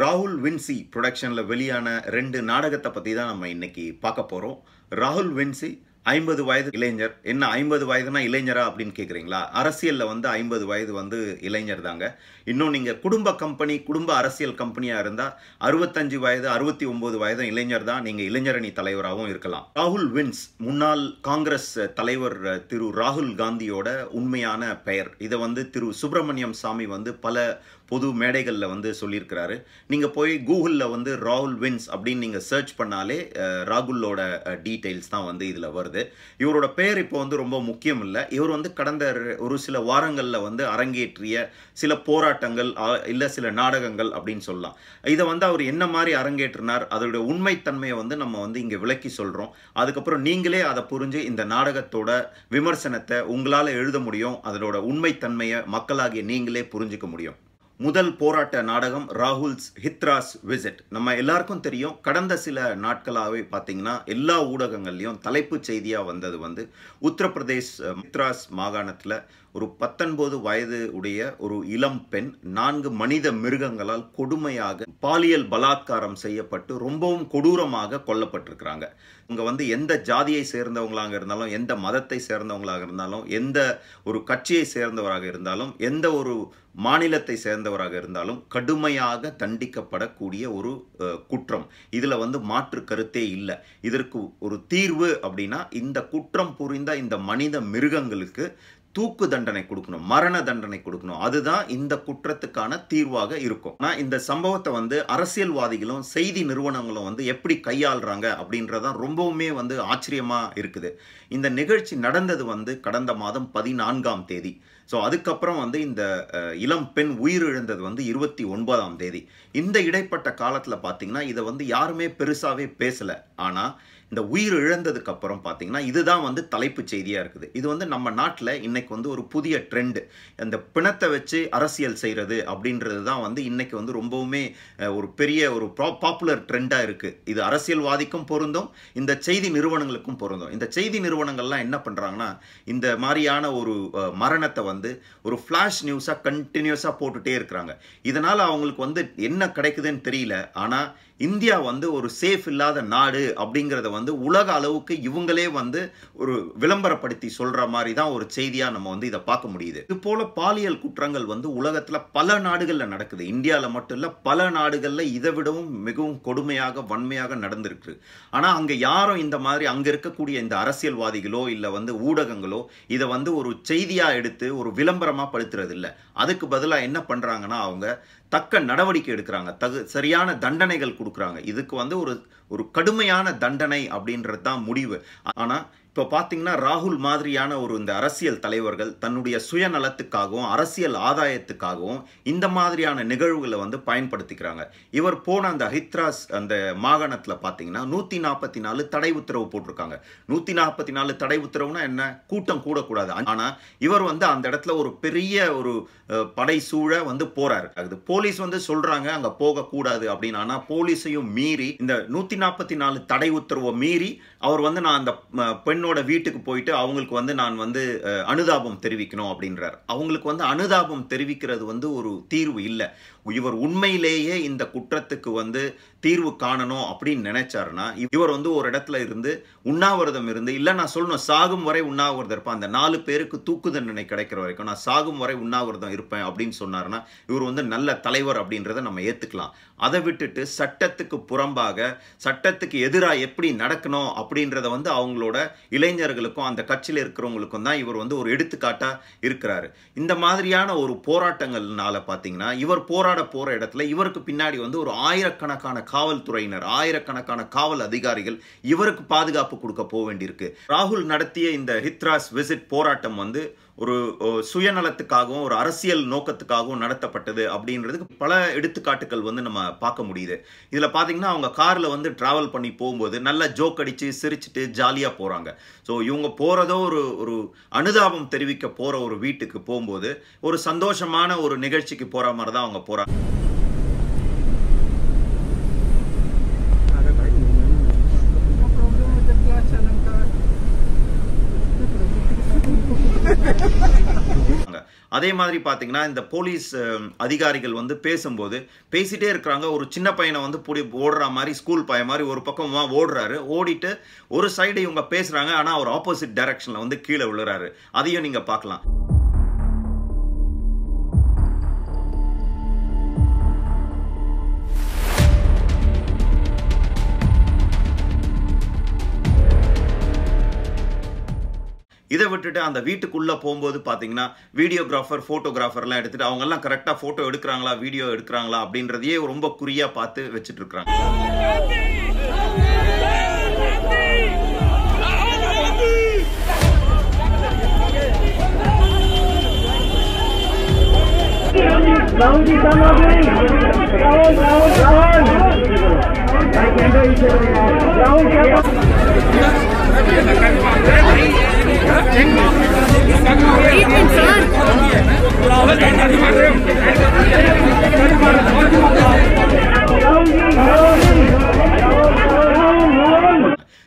ராகுல் வின்சி ப்ரொடக்ஷனில் வெளியான ரெண்டு நாடகத்தை பற்றி தான் நம்ம இன்னைக்கு பார்க்க போகிறோம் ராகுல் வின்சி ஐம்பது வயது இளைஞர் என்ன ஐம்பது வயதுனா இளைஞரா அப்படின்னு கேட்குறீங்களா அரசியலில் வந்து ஐம்பது வயது வந்து இளைஞர் தாங்க இன்னும் நீங்கள் குடும்ப கம்பெனி குடும்ப அரசியல் கம்பெனியாக இருந்தால் அறுபத்தஞ்சு வயது அறுபத்தி ஒம்பது வயதும் இளைஞர் தான் நீங்கள் இளைஞரணி தலைவராகவும் இருக்கலாம் ராகுல் வின்ஸ் முன்னாள் காங்கிரஸ் தலைவர் திரு ராகுல் காந்தியோட உண்மையான பெயர் இதை வந்து திரு சுப்பிரமணியம் சாமி வந்து பல பொது மேடைகளில் வந்து சொல்லியிருக்கிறாரு நீங்கள் போய் கூகுளில் வந்து ராகுல் வின்ஸ் அப்படின்னு நீங்கள் சர்ச் பண்ணாலே ராகுலோட டீட்டெயில்ஸ் தான் வந்து இதில் வருது இவரோட பேர் இப்போ வந்து ரொம்ப முக்கியம் இல்லை இவர் வந்து கடந்த ஒரு சில வாரங்களில் வந்து அரங்கேற்றிய சில போராட்டங்கள் இல்லை சில நாடகங்கள் அப்படின்னு சொல்லலாம் இதை வந்து அவர் என்ன மாதிரி அரங்கேற்றினார் அதோடைய உண்மைத்தன்மையை வந்து நம்ம வந்து இங்கே விளக்கி சொல்கிறோம் அதுக்கப்புறம் நீங்களே அதை புரிஞ்சு இந்த நாடகத்தோட விமர்சனத்தை உங்களால் எழுத முடியும் அதனோட உண்மைத்தன்மையை மக்களாகிய நீங்களே புரிஞ்சிக்க முடியும் முதல் போராட்ட நாடகம் ராகுல்ஸ் ஹித்ராஸ் விசிட் நம்ம எல்லாருக்கும் தெரியும் கடந்த சில நாட்களாகவே பார்த்தீங்கன்னா எல்லா ஊடகங்கள்லையும் தலைப்புச் செய்தியாக வந்தது வந்து உத்தரப்பிரதேஷ் ஹித்ராஸ் மாகாணத்தில் ஒரு பத்தொன்பது வயது உடைய ஒரு இளம் பெண் நான்கு மனித மிருகங்களால் கொடுமையாக பாலியல் பலாத்காரம் செய்யப்பட்டு ரொம்பவும் கொடூரமாக கொல்லப்பட்டிருக்கிறாங்க இங்க வந்து எந்த ஜாதியை சேர்ந்தவங்களாக இருந்தாலும் எந்த மதத்தை சேர்ந்தவங்களாக இருந்தாலும் எந்த ஒரு கட்சியை சேர்ந்தவராக இருந்தாலும் எந்த ஒரு மாநிலத்தை சேர்ந்தவராக இருந்தாலும் கடுமையாக தண்டிக்கப்படக்கூடிய ஒரு குற்றம் இதில் வந்து மாற்று கருத்தே இல்லை இதற்கு ஒரு தீர்வு அப்படின்னா இந்த குற்றம் புரிந்த இந்த மனித மிருகங்களுக்கு தூக்கு தண்டனை கொடுக்கணும் மரண தண்டனை கொடுக்கணும் அதுதான் இந்த குற்றத்துக்கான தீர்வாக இருக்கும் ஆனால் இந்த சம்பவத்தை வந்து அரசியல்வாதிகளும் செய்தி நிறுவனங்களும் வந்து எப்படி கையாளுறாங்க அப்படின்றதான் ரொம்பவுமே வந்து ஆச்சரியமாக இருக்குது இந்த நிகழ்ச்சி நடந்தது வந்து கடந்த மாதம் பதினான்காம் தேதி ஸோ அதுக்கப்புறம் வந்து இந்த இளம் பெண் உயிரிழந்தது வந்து இருபத்தி ஒன்பதாம் தேதி இந்த இடைப்பட்ட காலத்தில் பார்த்தீங்கன்னா இதை வந்து யாருமே பெருசாகவே பேசலை ஆனால் இந்த உயிர் இழந்ததுக்கு அப்புறம் பார்த்தீங்கன்னா இதுதான் வந்து தலைப்பு செய்தியாக இருக்குது இது வந்து நம்ம நாட்டில் இன்னைக்கு வந்து ஒரு புதிய ட்ரெண்டு இந்த பிணத்தை வச்சு அரசியல் செய்கிறது அப்படின்றது தான் வந்து இன்னைக்கு வந்து ரொம்பவுமே ஒரு பெரிய ஒரு பாப்புலர் ட்ரெண்டாக இருக்குது இது அரசியல்வாதிக்கும் பொருந்தும் இந்த செய்தி நிறுவனங்களுக்கும் பொருந்தும் இந்த செய்தி நிறுவனங்கள்லாம் என்ன பண்ணுறாங்கன்னா இந்த மாதிரியான ஒரு மரணத்தை வந்து ஒரு ஃப்ளாஷ் நியூஸாக கண்டினியூஸாக போட்டுகிட்டே இருக்கிறாங்க இதனால் அவங்களுக்கு வந்து என்ன கிடைக்குதுன்னு தெரியல ஆனால் இந்தியா வந்து ஒரு சேஃப் இல்லாத நாடு அப்படிங்கிறத வந்து உலக அளவுக்கு இவங்களே வந்து ஒரு விளம்பரப்படுத்தி சொல்கிற மாதிரி தான் ஒரு செய்தியாக நம்ம வந்து இதை பார்க்க முடியுது இது போல் பாலியல் குற்றங்கள் வந்து உலகத்தில் பல நாடுகளில் நடக்குது இந்தியாவில் மட்டும் இல்லை பல நாடுகளில் இதை விடவும் மிகவும் கொடுமையாக வன்மையாக நடந்திருக்கு ஆனால் அங்கே யாரும் இந்த மாதிரி அங்கே இருக்கக்கூடிய இந்த அரசியல்வாதிகளோ இல்லை வந்து ஊடகங்களோ இதை வந்து ஒரு செய்தியாக எடுத்து ஒரு விளம்பரமாக படுத்துறது இல்லை அதுக்கு பதிலாக என்ன பண்ணுறாங்கன்னா அவங்க தக்க நடவடிக்கை எடுக்கிறாங்க தகு சரியான தண்டனைகள் கொடுக்குறாங்க இதுக்கு வந்து ஒரு ஒரு கடுமையான தண்டனை அப்படின்றது தான் முடிவு ஆனால் இப்போ பார்த்தீங்கன்னா ராகுல் மாதிரியான ஒரு இந்த அரசியல் தலைவர்கள் தன்னுடைய சுயநலத்துக்காகவும் அரசியல் ஆதாயத்துக்காகவும் இந்த மாதிரியான நிகழ்வுகளை வந்து பயன்படுத்திக்கிறாங்க இவர் போன அந்த ஹித்ராஸ் அந்த மாகாணத்தில் பார்த்தீங்கன்னா நூற்றி நாற்பத்தி நாலு தடை உத்தரவு போட்டிருக்காங்க நூற்றி நாற்பத்தி நாலு தடை உத்தரவுனா என்ன கூட்டம் கூடக்கூடாது ஆனால் இவர் வந்து அந்த இடத்துல ஒரு பெரிய ஒரு படை சூழ வந்து போகிறார் அது போலீஸ் வந்து சொல்கிறாங்க அங்கே போகக்கூடாது அப்படின்னு ஆனால் போலீஸையும் மீறி இந்த நூற்றி நாற்பத்தி நாலு தடை உத்தரவை மீறி அவர் வந்து நான் அந்த பெண்ணோட வீட்டுக்கு போயிட்டு அவங்களுக்கு வந்து நான் வந்து அனுதாபம் தெரிவிக்கணும் அப்படின்றார் அவங்களுக்கு வந்து அனுதாபம் தெரிவிக்கிறது வந்து ஒரு தீர்வு இல்லை இவர் உண்மையிலேயே இந்த குற்றத்துக்கு வந்து தீர்வு காணணும் அப்படின்னு நினைச்சாருன்னா இவர் வந்து ஒரு இடத்துல இருந்து உண்ணாவிரதம் இருந்து இல்லை நான் சொல்லணும் சாகும் வரை உண்ணாவிரதம் இருப்பேன் அந்த நாலு பேருக்கு தூக்கு தண்டனை கிடைக்கிற வரைக்கும் நான் சாகும் வரை உண்ணாவிரதம் இருப்பேன் அப்படின்னு சொன்னார்னா இவர் வந்து நல்ல தலைவர் அப்படின்றத நம்ம ஏற்றுக்கலாம் அதை விட்டுட்டு சட்டத்துக்கு புறம்பாக சட்டத்துக்கு எதிராக எப்படி நடக்கணும் அப்படின்றத வந்து அவங்களோட இளைஞர்களுக்கும் அந்த கட்சியில் இருக்கிறவங்களுக்கும் தான் இவர் வந்து ஒரு எடுத்துக்காட்டாக இருக்கிறாரு இந்த மாதிரியான ஒரு போராட்டங்கள்னால பார்த்தீங்கன்னா இவர் போராட போகிற இடத்துல இவருக்கு பின்னாடி வந்து ஒரு ஆயிரக்கணக்கான காவல்துறையினர் ஆயிரக்கணக்கான காவல் அதிகாரிகள் இவருக்கு பாதுகாப்பு கொடுக்க போக வேண்டியிருக்கு ராகுல் நடத்திய இந்த ஹித்ராஸ் விசிட் போராட்டம் வந்து ஒரு சுயநலத்துக்காகவும் ஒரு அரசியல் நோக்கத்துக்காகவும் நடத்தப்பட்டது அப்படின்றதுக்கு பல எடுத்துக்காட்டுகள் வந்து நம்ம பார்க்க முடியுது இதில் பார்த்தீங்கன்னா அவங்க காரில் வந்து ட்ராவல் பண்ணி போகும்போது நல்லா ஜோக் அடித்து சிரிச்சுட்டு ஜாலியாக போகிறாங்க ஸோ இவங்க போகிறதோ ஒரு ஒரு அனுதாபம் தெரிவிக்க போகிற ஒரு வீட்டுக்கு போகும்போது ஒரு சந்தோஷமான ஒரு நிகழ்ச்சிக்கு போகிற மாதிரி தான் அவங்க போகிறாங்க அதே மாதிரி பார்த்தீங்கன்னா இந்த போலீஸ் அதிகாரிகள் வந்து பேசும்போது பேசிகிட்டே இருக்கிறாங்க ஒரு சின்ன பையனை வந்து பிடி ஓடுற மாதிரி ஸ்கூல் பையன் மாதிரி ஒரு பக்கமாக ஓடுறாரு ஓடிட்டு ஒரு சைடு இவங்க பேசுகிறாங்க ஆனால் அவர் ஆப்போசிட் டைரக்ஷனில் வந்து கீழே விழுறாரு அதையும் நீங்கள் பார்க்கலாம் இதை விட்டுட்டு அந்த வீட்டுக்குள்ளே போகும்போது பார்த்தீங்கன்னா வீடியோகிராஃபர் ஃபோட்டோகிராஃபர்லாம் எடுத்துகிட்டு அவங்கெல்லாம் கரெக்டாக ஃபோட்டோ எடுக்கிறாங்களா வீடியோ எடுக்கிறாங்களா அப்படின்றதையே ரொம்ப குறியாக பார்த்து வச்சுட்டு இருக்கிறாங்க I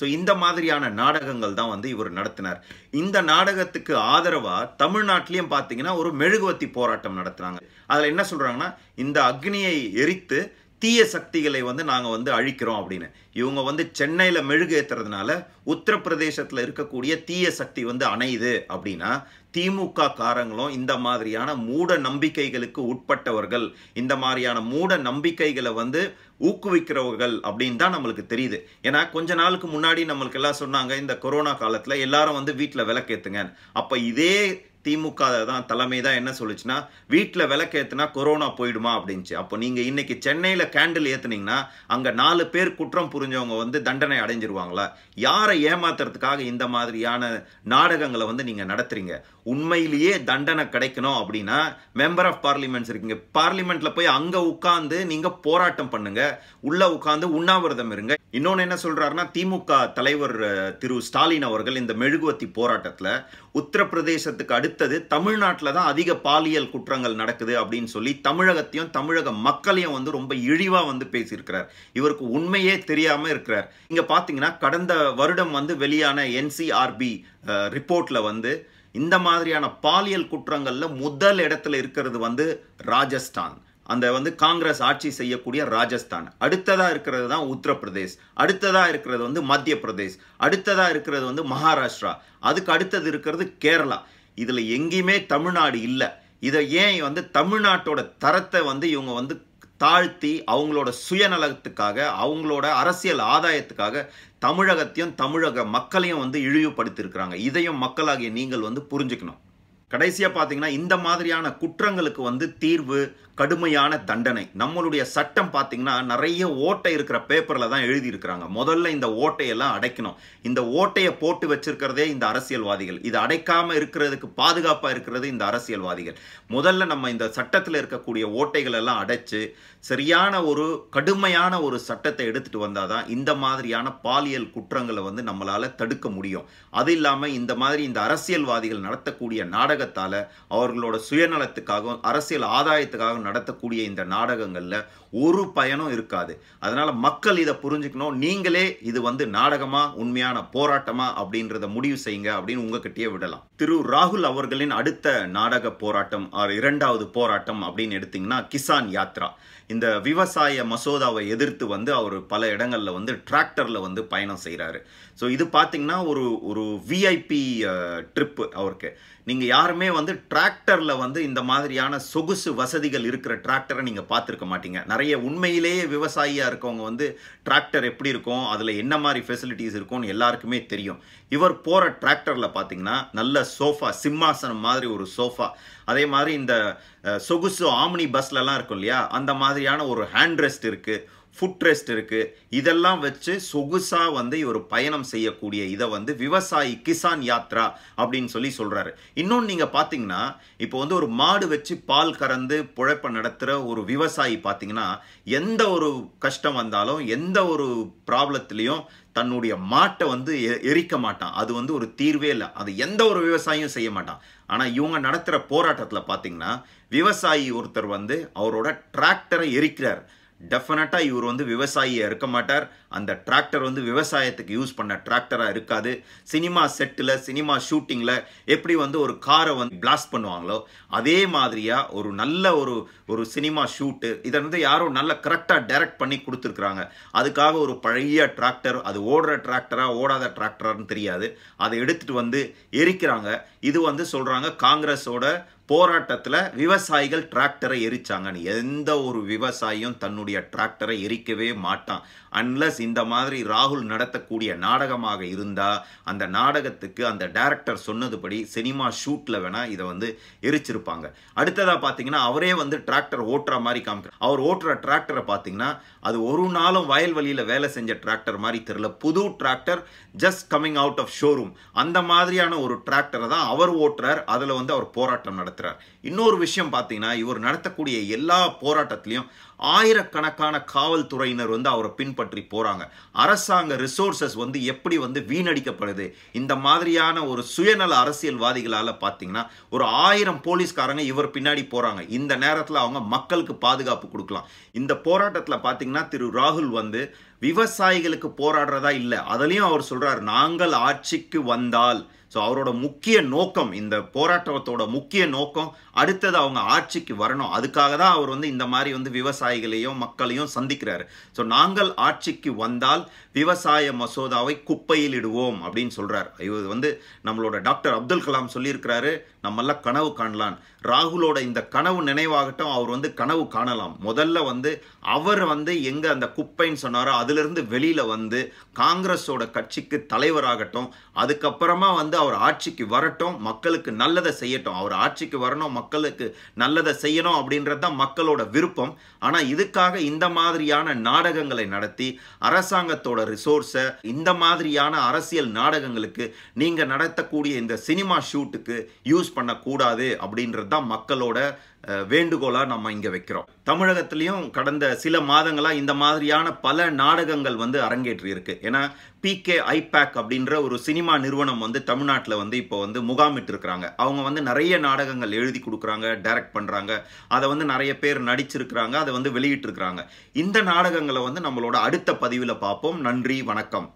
ஸோ இந்த மாதிரியான நாடகங்கள் தான் வந்து இவர் நடத்தினார் இந்த நாடகத்துக்கு ஆதரவாக தமிழ்நாட்டிலையும் பார்த்தீங்கன்னா ஒரு மெழுகுவத்தி போராட்டம் நடத்துனாங்க அதில் என்ன சொல்கிறாங்கன்னா இந்த அக்னியை எரித்து தீய சக்திகளை வந்து நாங்கள் வந்து அழிக்கிறோம் அப்படின்னு இவங்க வந்து சென்னையில் மெழுகு ஏற்றுறதுனால உத்தரப்பிரதேசத்தில் இருக்கக்கூடிய தீய சக்தி வந்து அணையுது அப்படின்னா திமுக காரங்களும் இந்த மாதிரியான மூட நம்பிக்கைகளுக்கு உட்பட்டவர்கள் இந்த மாதிரியான மூட நம்பிக்கைகளை வந்து ஊக்குவிக்கிறவர்கள் அப்படின்னு தான் நம்மளுக்கு தெரியுது ஏன்னா கொஞ்ச நாளுக்கு முன்னாடி நம்மளுக்கு எல்லாம் சொன்னாங்க இந்த கொரோனா காலத்தில் எல்லாரும் வந்து வீட்டில் விளக்கேற்றுங்க அப்போ இதே திமுக தான் தலைமை தான் என்ன சொல்லுச்சுன்னா வீட்டில் விளக்கு ஏற்றுனா கொரோனா போயிடுமா அப்படின்ச்சு அப்போ நீங்கள் இன்றைக்கி சென்னையில் கேண்டில் ஏற்றுனீங்கன்னா அங்கே நாலு பேர் குற்றம் புரிஞ்சவங்க வந்து தண்டனை அடைஞ்சிருவாங்களா யாரை ஏமாத்துறதுக்காக இந்த மாதிரியான நாடகங்களை வந்து நீங்கள் நடத்துறீங்க உண்மையிலேயே தண்டனை கிடைக்கணும் அப்படின்னா மெம்பர் ஆஃப் பார்லிமெண்ட்ஸ் இருக்கீங்க பார்லிமெண்ட்டில் போய் அங்கே உட்காந்து நீங்கள் போராட்டம் பண்ணுங்க உள்ளே உட்காந்து உண்ணாவிரதம் இருங்க இன்னொன்று என்ன சொல்கிறாருன்னா திமுக தலைவர் திரு ஸ்டாலின் அவர்கள் இந்த மெழுகுவத்தி போராட்டத்தில் உத்தரப்பிரதேசத்துக்கு அடுத்து அடுத்தது தமிழ்நாட்டில் தான் அதிக பாலியல் குற்றங்கள் நடக்குது அப்படின்னு சொல்லி தமிழகத்தையும் தமிழக மக்களையும் வந்து ரொம்ப இழிவாக வந்து பேசியிருக்கிறார் இவருக்கு உண்மையே தெரியாமல் இருக்கிறார் இங்கே பார்த்தீங்கன்னா கடந்த வருடம் வந்து வெளியான என்சிஆர்பி ரிப்போர்ட்டில் வந்து இந்த மாதிரியான பாலியல் குற்றங்களில் முதல் இடத்துல இருக்கிறது வந்து ராஜஸ்தான் அந்த வந்து காங்கிரஸ் ஆட்சி செய்யக்கூடிய ராஜஸ்தான் அடுத்ததாக இருக்கிறது தான் உத்தரப்பிரதேஷ் அடுத்ததாக இருக்கிறது வந்து மத்திய பிரதேஷ் அடுத்ததாக இருக்கிறது வந்து மகாராஷ்டிரா அதுக்கு அடுத்தது இருக்கிறது கேரளா இதில் எங்கேயுமே தமிழ்நாடு இல்லை இதை ஏன் வந்து தமிழ்நாட்டோட தரத்தை வந்து இவங்க வந்து தாழ்த்தி அவங்களோட சுயநலத்துக்காக அவங்களோட அரசியல் ஆதாயத்துக்காக தமிழகத்தையும் தமிழக மக்களையும் வந்து இழிவுபடுத்தியிருக்கிறாங்க இதையும் மக்களாகிய நீங்கள் வந்து புரிஞ்சுக்கணும் கடைசியாக பார்த்தீங்கன்னா இந்த மாதிரியான குற்றங்களுக்கு வந்து தீர்வு கடுமையான தண்டனை நம்மளுடைய சட்டம் பார்த்தீங்கன்னா நிறைய ஓட்டை இருக்கிற பேப்பரில் தான் எழுதியிருக்கிறாங்க முதல்ல இந்த ஓட்டையெல்லாம் அடைக்கணும் இந்த ஓட்டையை போட்டு வச்சிருக்கிறதே இந்த அரசியல்வாதிகள் இது அடைக்காமல் இருக்கிறதுக்கு பாதுகாப்பாக இருக்கிறது இந்த அரசியல்வாதிகள் முதல்ல நம்ம இந்த சட்டத்தில் இருக்கக்கூடிய ஓட்டைகள் எல்லாம் அடைச்சு சரியான ஒரு கடுமையான ஒரு சட்டத்தை எடுத்துகிட்டு வந்தால் தான் இந்த மாதிரியான பாலியல் குற்றங்களை வந்து நம்மளால் தடுக்க முடியும் அது இல்லாமல் இந்த மாதிரி இந்த அரசியல்வாதிகள் நடத்தக்கூடிய நாடகத்தால் அவர்களோட சுயநலத்துக்காகவும் அரசியல் ஆதாயத்துக்காக நடத்தக்கூடிய இந்த நாடகங்களில் ஒரு பயனும் இருக்காது அதனால் மக்கள் இதை புரிஞ்சுக்கணும் நீங்களே இது வந்து நாடகமா உண்மையான போராட்டமா அப்படின்றத முடிவு செய்யுங்க அப்படின்னு உங்ககிட்டயே விடலாம் திரு ராகுல் அவர்களின் அடுத்த நாடக போராட்டம் ஆர் இரண்டாவது போராட்டம் அப்படின்னு எடுத்திங்கன்னா கிசான் யாத்ரா இந்த விவசாய மசோதாவை எதிர்த்து வந்து அவர் பல இடங்களில் வந்து டிராக்டரில் வந்து பயணம் செய்கிறாரு ஸோ இது பார்த்தீங்கன்னா ஒரு ஒரு விஐபி ட்ரிப்பு அவருக்கு நீங்கள் யாருமே வந்து டிராக்டரில் வந்து இந்த மாதிரியான சொகுசு வசதிகள் இருக்கிற டிராக்டரை நீங்கள் பார்த்துருக்க மாட்டீங்க நிறைய நிறைய உண்மையிலேயே விவசாயியாக இருக்கவங்க வந்து டிராக்டர் எப்படி இருக்கும் அதில் என்ன மாதிரி ஃபெசிலிட்டிஸ் இருக்கும்னு எல்லாருக்குமே தெரியும் இவர் போகிற டிராக்டரில் பார்த்தீங்கன்னா நல்ல சோஃபா சிம்மாசனம் மாதிரி ஒரு சோஃபா அதே மாதிரி இந்த சொகுசு ஆம்னி பஸ்லலாம் இருக்கும் இல்லையா அந்த மாதிரியான ஒரு ஹேண்ட் ரெஸ்ட் இருக்குது ஃபுட் ரெஸ்ட் இருக்குது இதெல்லாம் வச்சு சொகுசாக வந்து இவர் பயணம் செய்யக்கூடிய இதை வந்து விவசாயி கிசான் யாத்ரா அப்படின்னு சொல்லி சொல்கிறாரு இன்னொன்று நீங்கள் பார்த்தீங்கன்னா இப்போ வந்து ஒரு மாடு வச்சு பால் கறந்து புழைப்பை நடத்துகிற ஒரு விவசாயி பார்த்தீங்கன்னா எந்த ஒரு கஷ்டம் வந்தாலும் எந்த ஒரு ப்ராப்ளத்துலேயும் தன்னுடைய மாட்டை வந்து எரிக்க மாட்டான் அது வந்து ஒரு தீர்வே இல்லை அது எந்த ஒரு விவசாயியும் செய்ய மாட்டான் ஆனால் இவங்க நடத்துகிற போராட்டத்தில் பார்த்தீங்கன்னா விவசாயி ஒருத்தர் வந்து அவரோட டிராக்டரை எரிக்கிறார் டெஃபினட்டாக இவர் வந்து விவசாயியாக இருக்க மாட்டார் அந்த டிராக்டர் வந்து விவசாயத்துக்கு யூஸ் பண்ண டிராக்டராக இருக்காது சினிமா செட்டில் சினிமா ஷூட்டிங்கில் எப்படி வந்து ஒரு காரை வந்து பிளாஸ்ட் பண்ணுவாங்களோ அதே மாதிரியாக ஒரு நல்ல ஒரு ஒரு சினிமா ஷூட்டு இதை வந்து யாரும் நல்ல கரெக்டாக டைரக்ட் பண்ணி கொடுத்துருக்குறாங்க அதுக்காக ஒரு பழைய டிராக்டர் அது ஓடுற டிராக்டராக ஓடாத டிராக்டரான்னு தெரியாது அதை எடுத்துகிட்டு வந்து எரிக்கிறாங்க இது வந்து சொல்கிறாங்க காங்கிரஸோட போராட்டத்தில் விவசாயிகள் டிராக்டரை எரிச்சாங்கன்னு எந்த ஒரு விவசாயியும் தன்னுடைய தன்னுடைய டிராக்டரை எரிக்கவே மாட்டான் அன்லஸ் இந்த மாதிரி ராகுல் நடத்தக்கூடிய நாடகமாக இருந்தால் அந்த நாடகத்துக்கு அந்த டேரக்டர் சொன்னதுபடி சினிமா ஷூட்டில் வேணால் இதை வந்து எரிச்சிருப்பாங்க அடுத்ததாக பார்த்தீங்கன்னா அவரே வந்து டிராக்டர் ஓட்டுற மாதிரி காமிக்கிறார் அவர் ஓட்டுற டிராக்டரை பார்த்தீங்கன்னா அது ஒரு நாளும் வயல்வெளியில் வேலை செஞ்ச டிராக்டர் மாதிரி தெரில புது tractor just coming out of showroom அந்த மாதிரியான ஒரு டிராக்டரை தான் அவர் ஓட்டுறார் அதில் வந்து அவர் போராட்டம் நடத்துகிறார் இன்னொரு விஷயம் பார்த்தீங்கன்னா இவர் நடத்தக்கூடிய எல்லா போராட்டத்திலையும் ஆயிரக்கணக்கான காவல்துறையினர் வந்து அவரை பின்பற்றி போகிறாங்க அரசாங்க ரிசோர்சஸ் வந்து எப்படி வந்து வீணடிக்கப்படுது இந்த மாதிரியான ஒரு சுயநல அரசியல்வாதிகளால் பார்த்தீங்கன்னா ஒரு ஆயிரம் போலீஸ்காரங்க இவர் பின்னாடி போகிறாங்க இந்த நேரத்தில் அவங்க மக்களுக்கு பாதுகாப்பு கொடுக்கலாம் இந்த போராட்டத்தில் பார்த்தீங்கன்னா திரு ராகுல் வந்து விவசாயிகளுக்கு போராடுறதா இல்லை அதுலேயும் அவர் சொல்கிறார் நாங்கள் ஆட்சிக்கு வந்தால் ஸோ அவரோட முக்கிய நோக்கம் இந்த போராட்டத்தோட முக்கிய நோக்கம் அடுத்தது அவங்க ஆட்சிக்கு வரணும் அதுக்காக தான் அவர் வந்து இந்த மாதிரி வந்து விவசாயிகளையும் மக்களையும் சந்திக்கிறாரு ஸோ நாங்கள் ஆட்சிக்கு வந்தால் விவசாய மசோதாவை குப்பையில் இடுவோம் அப்படின்னு சொல்கிறார் இது வந்து நம்மளோட டாக்டர் அப்துல் கலாம் சொல்லியிருக்கிறாரு நம்மெல்லாம் கனவு காணலாம் ராகுலோட இந்த கனவு நினைவாகட்டும் அவர் வந்து கனவு காணலாம் முதல்ல வந்து அவர் வந்து எங்கே அந்த குப்பைன்னு சொன்னாரோ அதுலேருந்து வெளியில் வந்து காங்கிரஸோட கட்சிக்கு தலைவராகட்டும் அதுக்கப்புறமா வந்து அவர் ஆட்சிக்கு வரட்டும் மக்களுக்கு நல்லதை செய்யட்டும் அவர் ஆட்சிக்கு வரணும் மக்களுக்கு நல்லதை செய்யணும் அப்படின்றது தான் மக்களோட விருப்பம் ஆனால் இதுக்காக இந்த மாதிரியான நாடகங்களை நடத்தி அரசாங்கத்தோட உங்களோட ரிசோர்ஸை இந்த மாதிரியான அரசியல் நாடகங்களுக்கு நீங்கள் நடத்தக்கூடிய இந்த சினிமா ஷூட்டுக்கு யூஸ் பண்ணக்கூடாது அப்படின்றது தான் மக்களோட வேண்டுகோளாக நம்ம இங்கே வைக்கிறோம் தமிழகத்திலையும் கடந்த சில மாதங்களாக இந்த மாதிரியான பல நாடகங்கள் வந்து அரங்கேற்றி இருக்கு ஏன்னா பிகே ஐபேக் அப்படின்ற ஒரு சினிமா நிறுவனம் வந்து தமிழ்நாட்டில் வந்து இப்போ வந்து முகாமிட்டு இருக்கிறாங்க அவங்க வந்து நிறைய நாடகங்கள் எழுதி கொடுக்குறாங்க டைரக்ட் பண்ணுறாங்க அதை வந்து நிறைய பேர் நடிச்சிருக்கிறாங்க அதை வந்து வெளியிட்டிருக்கிறாங்க இந்த நாடகங்களை வந்து நம்மளோட அடுத்த பதிவில் பார்ப்போம் நன்றி வணக்கம்